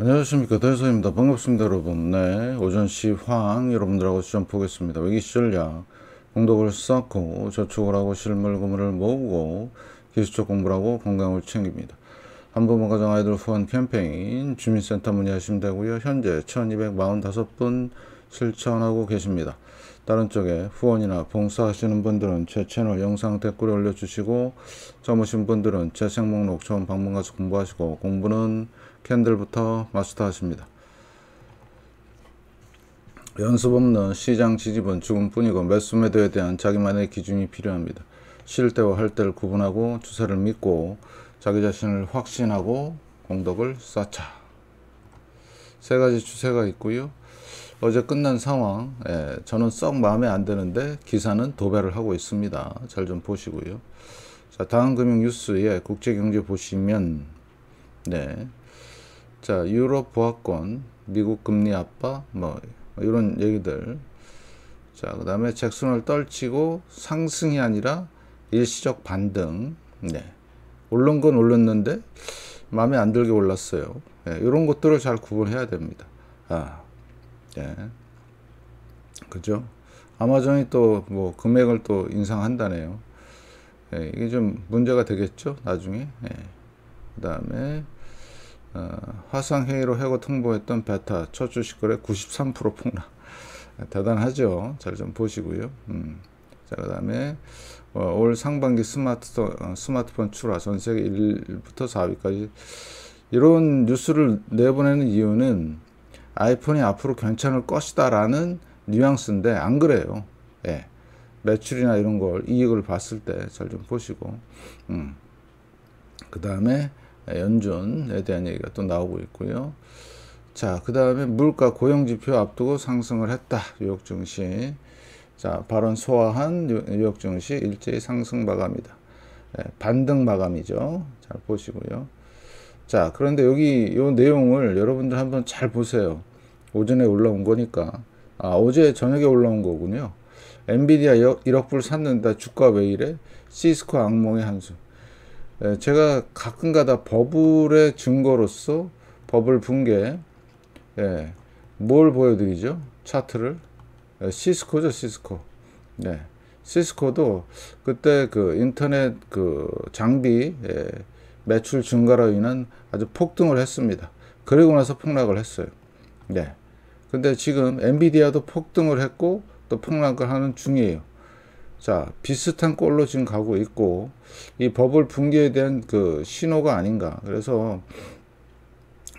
안녕하십니까 대서입니다 반갑습니다 여러분 네 오전시 황 여러분들하고 시험 보겠습니다 위기전략 공덕을 쌓고 저축을 하고 실물금을 모으고 기술적 공부를 하고 건강을 챙깁니다 한부모 가정 아이들 후원 캠페인 주민센터 문의하시면 되고요 현재 1245분 실천하고 계십니다. 다른 쪽에 후원이나 봉사하시는 분들은 제 채널 영상 댓글에 올려주시고 젊으신 분들은 제 생목록 처음 방문 가서 공부하시고 공부는 캔들부터 마스터하십니다. 연습 없는 시장 지집은 죽음뿐이고 매수매도에 대한 자기만의 기준이 필요합니다. 쉴 때와 할 때를 구분하고 주사를 믿고 자기 자신을 확신하고 공덕을 쌓자. 세 가지 추세가 있고요. 어제 끝난 상황 예, 저는 썩 마음에 안 드는데 기사는 도배를 하고 있습니다. 잘 좀 보시고요. 자 다음 금융뉴스에 국제경제 보시면 네. 자 유럽 보합권 미국 금리 아빠 뭐 이런 얘기들 자그 다음에 잭슨을 떨치고 상승이 아니라 일시적 반등 네. 오른 건 올랐는데 마음에 안 들게 올랐어요. 예, 이런 것들을 잘 구분해야 됩니다. 아, 예. 그죠? 아마존이 또 뭐 금액을 또 인상한다네요. 예, 이게 좀 문제가 되겠죠? 나중에. 예. 그 다음에, 어, 화상회의로 해고 통보했던 베타 첫 주식거래 93% 폭락. 아, 대단하죠? 잘 좀 보시고요. 음. 자, 그 다음에, 어, 올 상반기 스마트 어, 스마트폰 출하 전 세계 1부터 4위까지 이런 뉴스를 내보내는 이유는 아이폰이 앞으로 괜찮을 것이다 라는 뉘앙스인데 안 그래요. 예. 매출이나 이런 걸 이익을 봤을 때 잘 좀 보시고 음. 그 다음에 연준에 대한 얘기가 또 나오고 있고요. 자, 그 다음에 물가 고용지표 앞두고 상승을 했다. 뉴욕 증시. 자, 발언 소화한 뉴욕 증시 일제히 상승 마감이다. 예, 반등 마감이죠. 잘 보시고요. 자, 그런데 여기 이 내용을 여러분들 한번 잘 보세요. 오전에 올라온 거니까 아 어제 저녁에 올라온 거군요 엔비디아 1억불 샀는데 주가 왜 이래? 시스코 악몽의 한수 예, 제가 가끔가다 버블의 증거로서 버블 붕괴 예, 뭘 보여드리죠? 차트를 예, 시스코죠 시스코 네. 시스코도 그때 그 인터넷 그 장비 예, 매출 증가로 인한 아주 폭등을 했습니다. 그리고 나서 폭락을 했어요. 네. 근데 지금 엔비디아도 폭등을 했고 또 폭락을 하는 중이에요. 자, 비슷한 꼴로 지금 가고 있고 이 버블 붕괴에 대한 그 신호가 아닌가. 그래서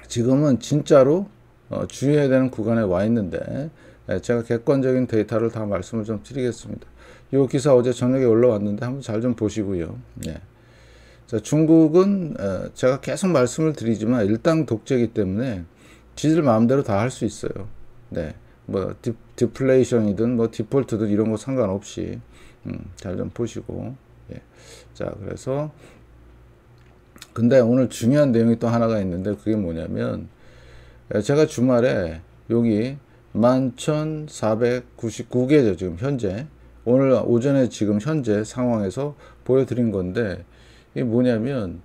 지금은 진짜로 어, 주의해야 되는 구간에 와 있는데 예, 제가 객관적인 데이터를 다 말씀을 좀 드리겠습니다. 이 기사 어제 저녁에 올라왔는데 한번 잘 좀 보시고요. 예. 자, 중국은 에, 어, 제가 계속 말씀을 드리지만 일당 독재이기 때문에 지들 마음대로 다 할 수 있어요. 네. 뭐 디, 디플레이션이든 뭐 디폴트든 이런 거 상관없이 음, 잘 좀 보시고 예. 자 그래서 근데 오늘 중요한 내용이 또 하나가 있는데 그게 뭐냐면 예, 제가 주말에 여기 11,499개죠 지금 현재 오늘 오전에 지금 현재 상황에서 보여드린 건데 이게 뭐냐면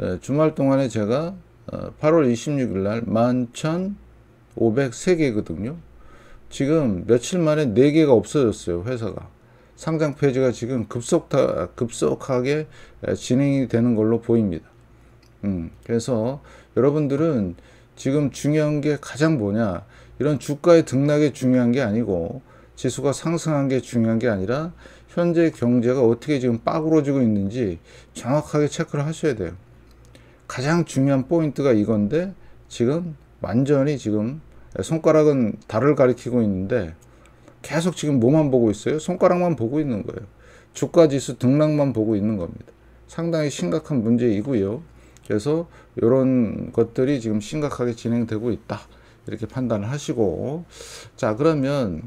예, 주말 동안에 제가 8월 26일 날11,499 503개거든요. 지금 며칠 만에 4개가 없어졌어요. 회사가. 상장 폐지가 지금 급속타, 급속하게 진행이 되는 걸로 보입니다. 음, 그래서 여러분들은 지금 중요한 게 가장 뭐냐. 이런 주가의 등락이 중요한 게 아니고 지수가 상승한 게 중요한 게 아니라 현재 경제가 어떻게 지금 빠그러지고 있는지 정확하게 체크를 하셔야 돼요. 가장 중요한 포인트가 이건데 지금 완전히 지금 손가락은 달을 가리키고 있는데 계속 지금 뭐만 보고 있어요? 손가락만 보고 있는 거예요. 주가 지수 등락만 보고 있는 겁니다. 상당히 심각한 문제이고요. 그래서 이런 것들이 지금 심각하게 진행되고 있다. 이렇게 판단을 하시고 자 그러면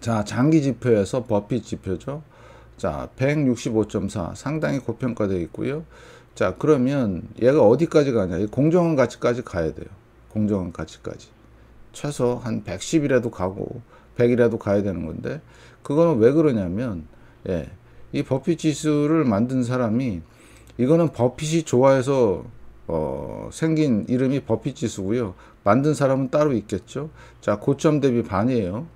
자 장기 지표에서 버핏 지표죠. 자165.4 상당히 고평가되어 있고요. 자 그러면 얘가 어디까지 가냐? 공정한 가치까지 가야 돼요. 공정한 가치까지 최소 한 110이라도 가고 100이라도 가야 되는 건데 그거는 왜 그러냐면 예, 이 버핏 지수를 만든 사람이 이거는 버핏이 좋아해서 어, 생긴 이름이 버핏 지수고요. 만든 사람은 따로 있겠죠. 자, 고점 대비 반이에요.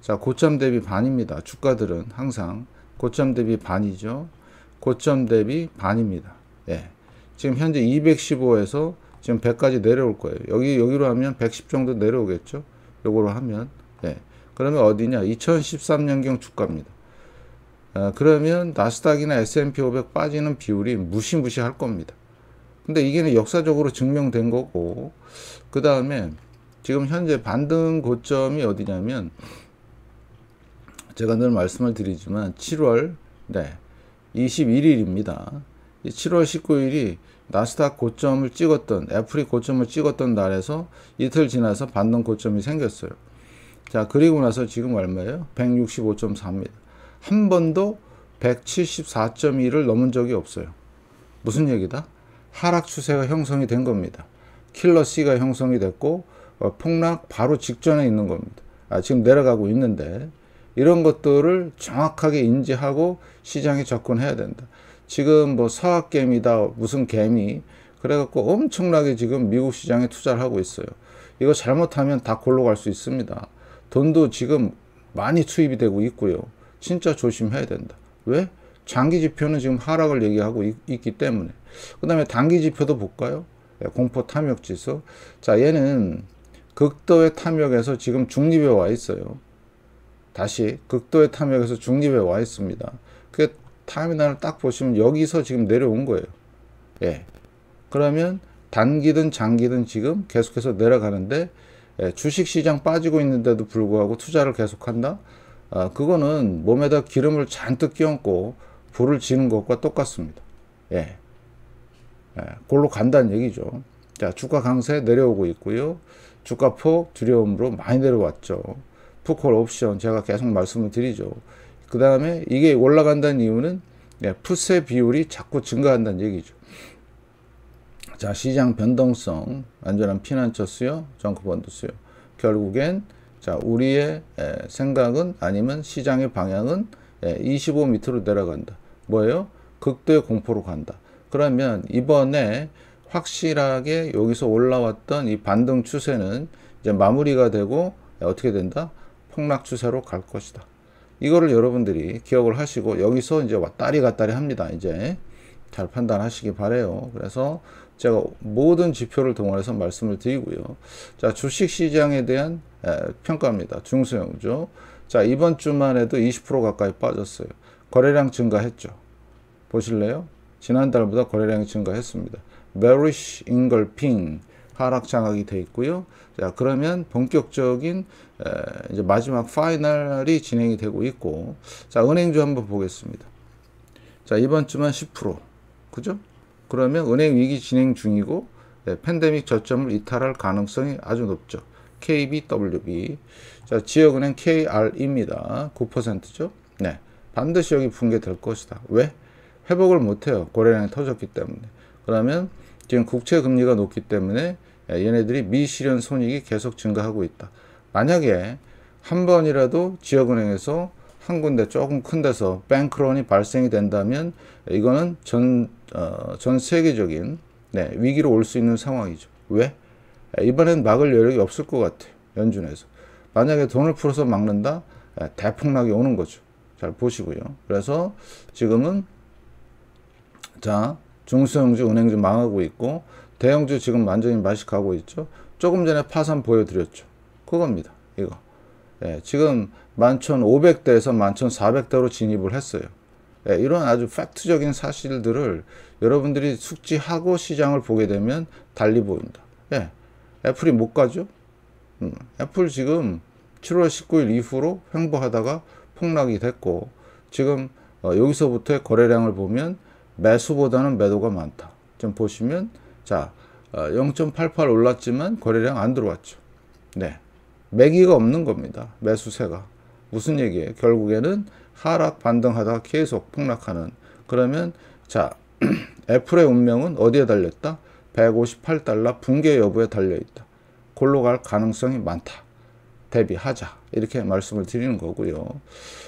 자, 고점 대비 반입니다. 주가들은 항상 고점 대비 반이죠. 고점 대비 반입니다. 예. 지금 현재 215에서 지금 100까지 내려올 거예요. 여기 여기로 하면 110 정도 내려오겠죠. 요거로 하면 네. 그러면 어디냐? 2013년경 주가입니다. 아, 그러면 나스닥이나 S&P 500 빠지는 비율이 무시무시할 겁니다. 근데 이게 역사적으로 증명된 거고 그 다음에 지금 현재 반등 고점이 어디냐면 제가 늘 말씀을 드리지만 7월 네, 21일입니다. 7월 19일이 나스닥 고점을 찍었던 애플이 고점을 찍었던 날에서 이틀 지나서 반등 고점이 생겼어요. 자 그리고 나서 지금 얼마예요? 165.4입니다. 한 번도 1 7 4 1을 넘은 적이 없어요. 무슨 얘기다? 하락 추세가 형성이 된 겁니다. 킬러 C가 형성이 됐고 어, 폭락 바로 직전에 있는 겁니다. 아, 지금 내려가고 있는데 이런 것들을 정확하게 인지하고 시장에 접근해야 된다. 지금 뭐 사학개미다 무슨 개미 그래갖고 엄청나게 지금 미국 시장에 투자를 하고 있어요. 이거 잘못하면 다 골로 갈 수 있습니다. 돈도 지금 많이 투입이 되고 있고요. 진짜 조심해야 된다. 왜? 장기 지표는 지금 하락을 얘기하고 있, 기 때문에. 그 다음에 단기 지표도 볼까요? 예, 공포 탐욕 지수. 자, 얘는 극도의 탐욕에서 지금 중립에 와 있어요. 다시 극도의 탐욕에서 중립에 와 있습니다. 그게 타이밍을딱 보시면 여기서 지금 내려온 거예요. 예. 그러면 단기든 장기든 지금 계속해서 내려가는데 예, 주식시장 빠지고 있는데도 불구하고 투자를 계속한다? 아, 그거는 몸에다 기름을 잔뜩 끼얹고 불을 지는 것과 똑같습니다. 예. 예, 골로 간다는 얘기죠. 자, 주가 강세 내려오고 있고요. 주가 폭 두려움으로 많이 내려왔죠. 푸콜 옵션 제가 계속 말씀을 드리죠. 그 다음에 이게 올라간다는 이유는 예, 풋의 비율이 자꾸 증가한다는 얘기죠. 자, 시장 변동성, 안전한 피난처 수요, 정크펀드 수요. 결국엔 자 우리의 에, 예, 생각은 아니면 시장의 방향은 25m로 예, 내려간다. 뭐예요? 극도의 공포로 간다. 그러면 이번에 확실하게 여기서 올라왔던 이 반등 추세는 이제 마무리가 되고 예, 어떻게 된다? 폭락 추세로 갈 것이다. 이거를 여러분들이 기억을 하시고 여기서 이제 왔다리 갔다리 합니다. 이제 잘 판단하시기 바래요. 그래서 제가 모든 지표를 동원해서 말씀을 드리고요. 자, 주식 시장에 대한 평가입니다. 중소형주. 자, 이번 주만 해도 20% 가까이 빠졌어요. 거래량 증가했죠. 보실래요? 지난달보다 거래량이 증가했습니다. bearish engulfing 하락 장악이 돼 있고요. 자, 그러면 본격적인 에, 이제 마지막 파이널이 진행이 되고 있고. 자, 은행주 한번 보겠습니다. 자, 이번 주만 10%. 그죠? 그러면 은행 위기 진행 중이고 네, 팬데믹 저점을 이탈할 가능성이 아주 높죠. KBWB. 자, 지역은행 KR입니다. 9%죠? 네. 반드시 여기 붕괴될 것이다. 왜? 회복을 못해요. 고래량이 터졌기 때문에. 그러면 지금 국채 금리가 높기 때문에 예, 얘네들이 미실현 손익이 계속 증가하고 있다. 만약에 한 번이라도 지역은행에서 한 군데 조금 큰 데서 뱅크론이 발생이 된다면 이거는 전, 어, 전 세계적인 네, 위기로 올 수 있는 상황이죠. 왜? 예, 이번엔 막을 여력이 없을 것 같아요. 연준에서. 만약에 돈을 풀어서 막는다? 예, 대폭락이 오는 거죠. 잘 보시고요. 그래서 지금은 자 중소형주 은행주 망하고 있고 대형주 지금 완전히 마식하고 있죠. 조금 전에 파산 보여드렸죠. 그겁니다. 이거. 예, 지금 11,500대에서 11,400대로 진입을 했어요. 예, 이런 아주 팩트적인 사실들을 여러분들이 숙지하고 시장을 보게 되면 달리 보인다. 예, 애플이 못 가죠? 음, 애플 지금 7월 19일 이후로 횡보하다가 폭락이 됐고 지금 어, 여기서부터의 거래량을 보면 매수보다는 매도가 많다. 좀 보시면 자 0.88 어, 올랐지만 거래량 안 들어왔죠. 네, 매기가 없는 겁니다. 매수세가 무슨 얘기예요? 결국에는 하락 반등하다 계속 폭락하는 그러면 자 애플의 운명은 어디에 달렸다? 158달러 붕괴 여부에 달려있다. 골로 갈 가능성이 많다. 대비하자. 이렇게 말씀을 드리는 거고요.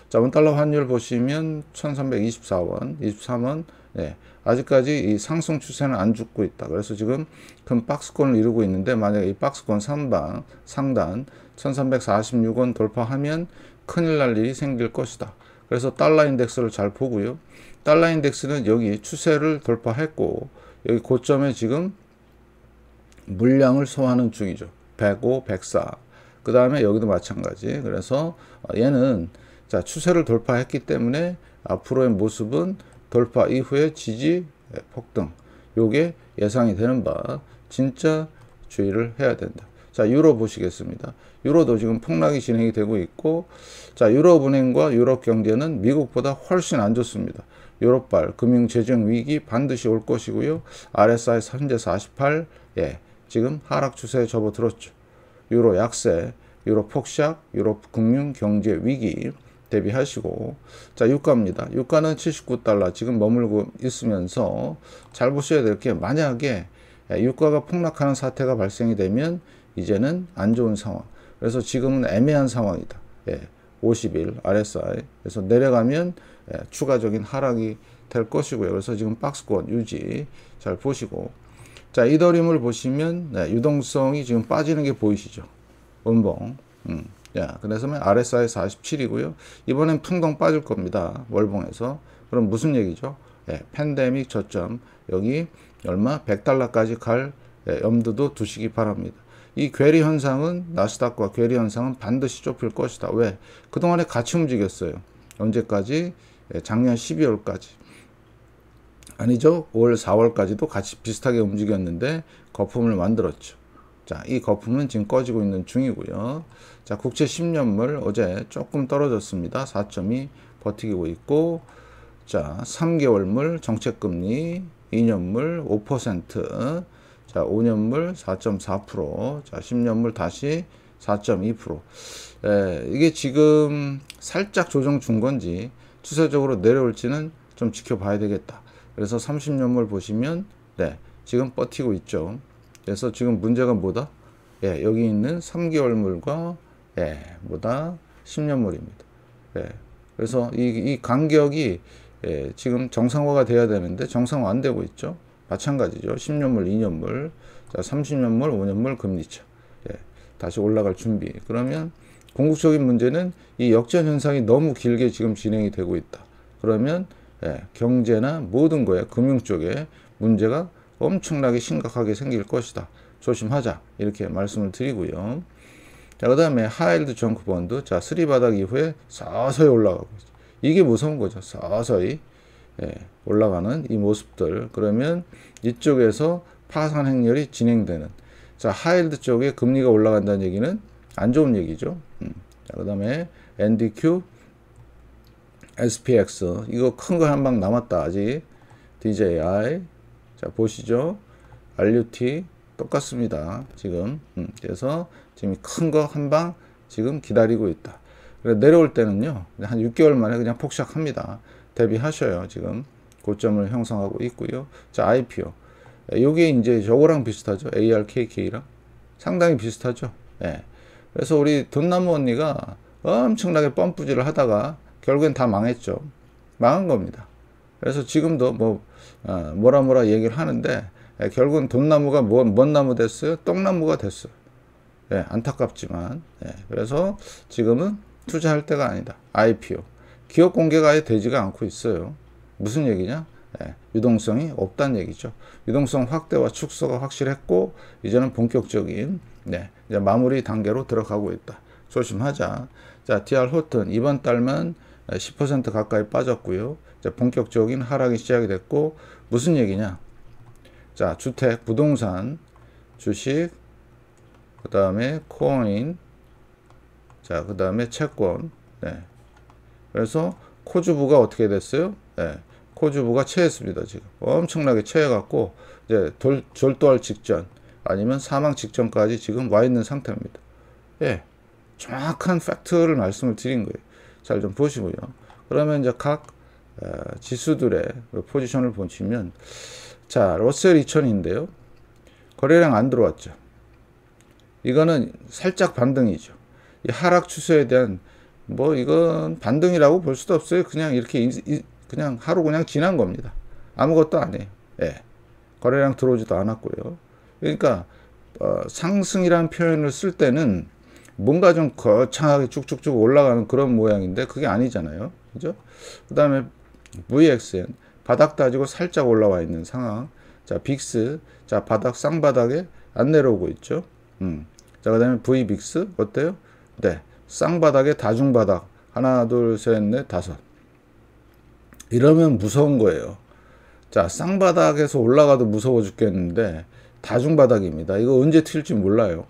자, 원달러 환율 보시면 1324원, 23원, 예, 아직까지 이 상승 추세는 안 죽고 있다. 그래서 지금 큰 박스권을 이루고 있는데 만약에 이 박스권 상방 상단 1346원 돌파하면 큰일 날 일이 생길 것이다. 그래서 달러 인덱스를 잘 보고요. 달러 인덱스는 여기 추세를 돌파했고 여기 고점에 지금 물량을 소화하는 중이죠. 105, 104. 그 다음에 여기도 마찬가지. 그래서 얘는 자 추세를 돌파했기 때문에 앞으로의 모습은 돌파 이후에 지지 예, 폭등 요게 예상이 되는 바 진짜 주의를 해야 된다. 자 유로 보시겠습니다. 유로도 지금 폭락이 진행이 되고 있고 자 유럽은행과 유럽 경제는 미국보다 훨씬 안 좋습니다. 유럽발 금융재정 위기 반드시 올 것이고요. RSI 현재 48 예, 지금 하락 추세에 접어들었죠. 유로 약세, 유로 폭삭, 유럽 금융 경제 위기 대비하시고 자 유가입니다. 유가는 79달러 지금 머물고 있으면서 잘 보셔야 될 게 만약에 예, 유가가 폭락하는 사태가 발생이 되면 이제는 안 좋은 상황 그래서 지금은 애매한 상황이다. 예, 50일 RSI 그래서 내려가면 예, 추가적인 하락이 될 것이고요. 그래서 지금 박스권 유지 잘 보시고 자 이더림을 보시면 네, 유동성이 지금 빠지는 게 보이시죠? 음봉 음. 야, 예, 그래서면 RSI 47이고요. 이번엔 풍덩 빠질 겁니다. 월봉에서. 그럼 무슨 얘기죠? 예, 팬데믹 저점 여기 얼마 100달러까지 갈 예, 염두도 두시기 바랍니다. 이 괴리 현상은 나스닥과 괴리 현상은 반드시 좁힐 것이다. 왜? 그동안에 같이 움직였어요. 언제까지? 예, 작년 12월까지. 아니죠. 5월, 4월까지도 같이 비슷하게 움직였는데 거품을 만들었죠. 자, 이 거품은 지금 꺼지고 있는 중이고요. 자, 국채 10년물 어제 조금 떨어졌습니다. 4.2 버티고 있고 자, 3개월물 정책금리 2년물 5% 자, 5년물 4.4%, 자, 10년물 다시 4.2%. 예, 이게 지금 살짝 조정 준 건지 추세적으로 내려올지는 좀 지켜봐야 되겠다. 그래서 30년물 보시면 네, 지금 버티고 있죠. 그래서 지금 문제가 뭐다? 예, 여기 있는 3개월물과 예, 뭐다? 10년물입니다. 예, 그래서 이, 이 간격이 예, 지금 정상화가 돼야 되는데 정상화 안 되고 있죠. 마찬가지죠. 10년물, 2년물, 자, 30년물, 5년물 금리차. 예, 다시 올라갈 준비. 그러면 궁극적인 문제는 이 역전 현상이 너무 길게 지금 진행이 되고 있다. 그러면 예, 경제나 모든 거에 금융 쪽에 문제가 엄청나게 심각하게 생길 것이다. 조심하자. 이렇게 말씀을 드리고요. 자, 그 다음에 하일드 정크 본드. 자, 쓰리바닥 이후에 서서히 올라가고 있죠. 이게 무서운 거죠. 서서히 예, 올라가는 이 모습들. 그러면 이쪽에서 파산 행렬이 진행되는. 자, 하일드 쪽에 금리가 올라간다는 얘기는 안 좋은 얘기죠. 음. 자, 그 다음에 NDQ, SPX. 이거 큰 거 한 방 남았다. 아직 DJI, 자 보시죠 RUT 똑같습니다 지금 음, 그래서 지금 큰 거 한 방 지금 기다리고 있다 내려올 때는요 한 6개월 만에 그냥 폭삭합니다 대비하셔요 지금 고점을 형성하고 있고요 자 IPO 예, 요게 이제 저거랑 비슷하죠 ARKK랑 상당히 비슷하죠 예. 그래서 우리 돈나무 언니가 엄청나게 뻔뿌질을 하다가 결국엔 다 망했죠 망한 겁니다 그래서 지금도 뭐 어, 뭐라 뭐라 얘기를 하는데 예, 결국은 돈나무가 뭔, 뭐, 뭔 나무 됐어요? 똥나무가 됐어요. 예, 안타깝지만 예, 그래서 지금은 투자할 때가 아니다. IPO 기업 공개가 아예 되지가 않고 있어요. 무슨 얘기냐? 예, 유동성이 없다는 얘기죠. 유동성 확대와 축소가 확실했고 이제는 본격적인 네, 이제 마무리 단계로 들어가고 있다. 조심하자. 자, DR 호튼 이번 달만 10% 어, 가까이 빠졌고요. 본격적인 하락이 시작이 됐고 무슨 얘기냐? 자, 주택, 부동산, 주식, 그 다음에 코인, 자, 그 다음에 채권. 네. 그래서 코주부가 어떻게 됐어요? 네. 코주부가 체했습니다, 지금. 엄청나게 체해갖고, 이제 돌, 절도할 직전, 아니면 사망 직전까지 지금 와 있는 상태입니다. 예. 정확한 팩트를 말씀을 드린 거예요. 잘 좀 보시고요. 그러면 이제 각 어, 지수들의 포지션을 보시면 자 러셀 2000인데요. 거래량 안 들어왔죠. 이거는 살짝 반등이죠. 이 하락 추세에 대한 뭐 이건 반등이라고 볼 수도 없어요. 그냥 이렇게 이, 그냥 하루 그냥 지난 겁니다. 아무것도 안 해요. 예. 거래량 들어오지도 않았고요. 그러니까 어, 상승이라는 표현을 쓸 때는 뭔가 좀 거창하게 쭉쭉쭉 올라가는 그런 모양인데 그게 아니잖아요. 그죠? 그 다음에 VXN 바닥 따지고 살짝 올라와 있는 상황. 자, 빅스. 자, 바닥 쌍바닥에 안 내려오고 있죠. 음. 자, 그다음에 V 빅스 어때요? 네. 쌍바닥에 다중바닥. 하나, 둘, 셋, 넷, 다섯. 이러면 무서운 거예요. 자, 쌍바닥에서 올라가도 무서워 죽겠는데 다중바닥입니다. 이거 언제 튈지 몰라요.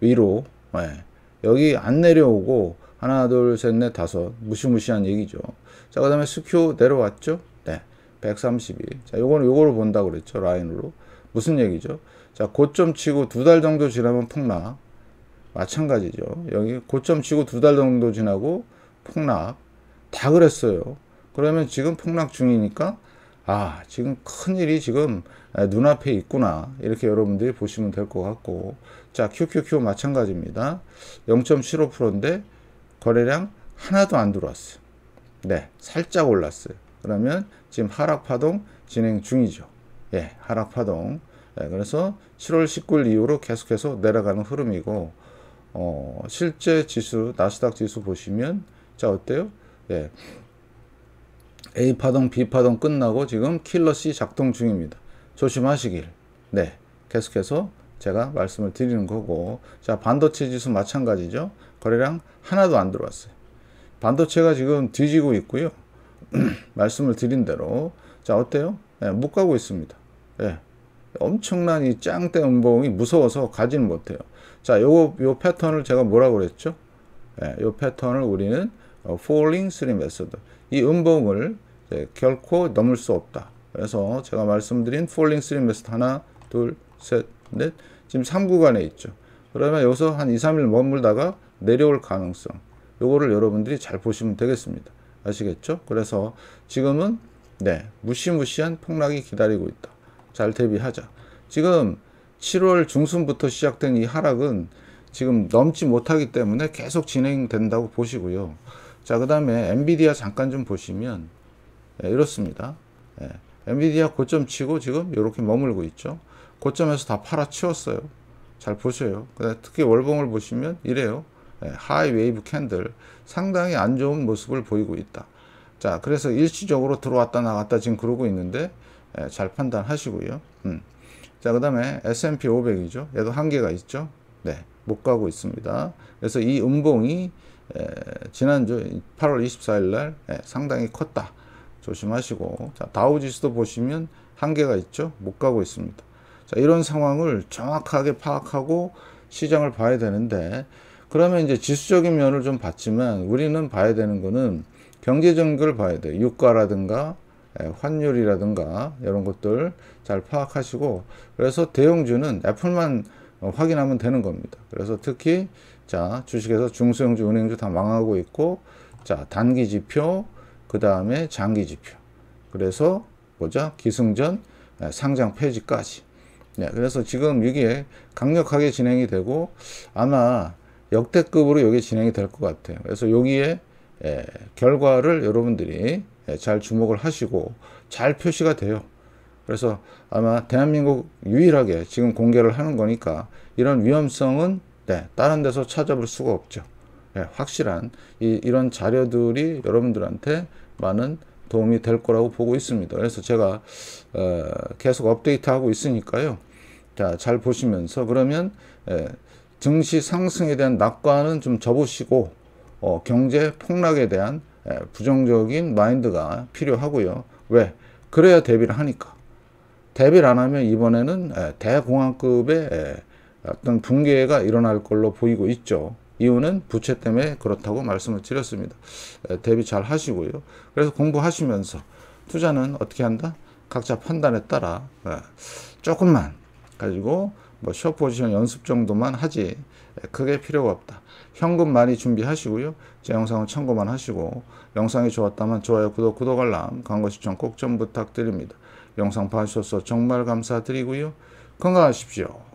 위로. 네. 여기 안 내려오고 하나 둘셋넷 다섯 무시무시한 얘기죠 자그 다음에 스큐 내려왔죠 네 132. 자, 요거는 요거로 본다 그랬죠. 라인으로. 무슨 얘기죠? 자, 고점 치고 두 달 정도 지나면 폭락. 마찬가지죠. 여기 고점 치고 두 달 정도 지나고 폭락. 다 그랬어요. 그러면 지금 폭락 중이니까 아, 지금 큰일이 지금 눈앞에 있구나. 이렇게 여러분들이 보시면 될 것 같고. 자, QQQ 마찬가지입니다. 0.75%인데 거래량 하나도 안 들어왔어요. 네, 살짝 올랐어요. 그러면 지금 하락파동 진행 중이죠. 예, 하락파동. 예, 그래서 7월 19일 이후로 계속해서 내려가는 흐름이고, 어, 실제 지수, 나스닥 지수 보시면, 자, 어때요? 예. A파동, B파동 끝나고 지금 킬러 C 작동 중입니다. 조심하시길. 네, 계속해서 제가 말씀을 드리는 거고 자 반도체 지수 마찬가지죠 거래량 하나도 안 들어왔어요 반도체가 지금 뒤지고 있고요 말씀을 드린 대로 자 어때요 예, 못 가고 있습니다 예, 엄청난 이 짱대 음봉이 무서워서 가지는 못해요 자 요거 요 패턴을 제가 뭐라 그랬죠 예, 요 패턴을 우리는 어, falling three method 이 음봉을 예, 결코 넘을 수 없다 그래서 제가 말씀드린 falling three method 하나 둘셋넷 지금 3구간에 있죠. 그러면 여기서 한 2, 3일 머물다가 내려올 가능성 요거를 여러분들이 잘 보시면 되겠습니다. 아시겠죠? 그래서 지금은 네 무시무시한 폭락이 기다리고 있다. 잘 대비하자. 지금 7월 중순부터 시작된 이 하락은 지금 넘지 못하기 때문에 계속 진행된다고 보시고요. 자, 그 다음에 엔비디아 잠깐 좀 보시면 예, 이렇습니다. 예, 엔비디아 고점 치고 지금 이렇게 머물고 있죠. 고점에서 다 팔아치웠어요. 잘 보세요. 특히 월봉을 보시면 이래요. 하이 웨이브 캔들 상당히 안 좋은 모습을 보이고 있다. 자, 그래서 일시적으로 들어왔다 나갔다 지금 그러고 있는데 예, 잘 판단하시고요. 음. 자, 그 다음에 S&P 500이죠. 얘도 한계가 있죠. 네, 못 가고 있습니다. 그래서 이 음봉이 에, 예, 지난주 8월 24일 날 에, 예, 상당히 컸다. 조심하시고 자, 다우지수도 보시면 한계가 있죠. 못 가고 있습니다. 자, 이런 상황을 정확하게 파악하고 시장을 봐야 되는데 그러면 이제 지수적인 면을 좀 봤지만 우리는 봐야 되는 거는 경제정인걸 봐야 돼요. 유가라든가 예, 환율이라든가 이런 것들 잘 파악하시고 그래서 대형주는 애플만 어, 확인하면 되는 겁니다. 그래서 특히 자 주식에서 중소형주, 은행주 다 망하고 있고 자 단기 지표 그 다음에 장기 지표 그래서 뭐죠 기승전 아, 상장 폐지까지 네, 그래서 지금 이게 강력하게 진행이 되고 아마 역대급으로 여기 진행이 될 것 같아요. 그래서 여기에 예, 결과를 여러분들이 예, 잘 주목을 하시고 잘 표시가 돼요. 그래서 아마 대한민국 유일하게 지금 공개를 하는 거니까 이런 위험성은 네, 다른 데서 찾아볼 수가 없죠. 예, 확실한 이, 이런 자료들이 여러분들한테 많은 도움이 될 거라고 보고 있습니다. 그래서 제가 어, 계속 업데이트하고 있으니까요. 자, 잘 보시면서 그러면 예, 증시 상승에 대한 낙관은 좀 접으시고 어, 경제 폭락에 대한 예, 부정적인 마인드가 필요하고요. 왜? 그래야 대비를 하니까. 대비를 안 하면 이번에는 예, 대공황급의 예, 어떤 붕괴가 일어날 걸로 보이고 있죠. 이유는 부채 때문에 그렇다고 말씀을 드렸습니다. 대비 잘 하시고요. 그래서 공부하시면서 투자는 어떻게 한다? 각자 판단에 따라 조금만 가지고 뭐숏 포지션 연습 정도만 하지 크게 필요가 없다. 현금 많이 준비하시고요. 제 영상은 참고만 하시고 영상이 좋았다면 좋아요, 구독, 구독 알람, 광고 시청 꼭 좀 부탁드립니다. 영상 봐주셔서 정말 감사드리고요. 건강하십시오.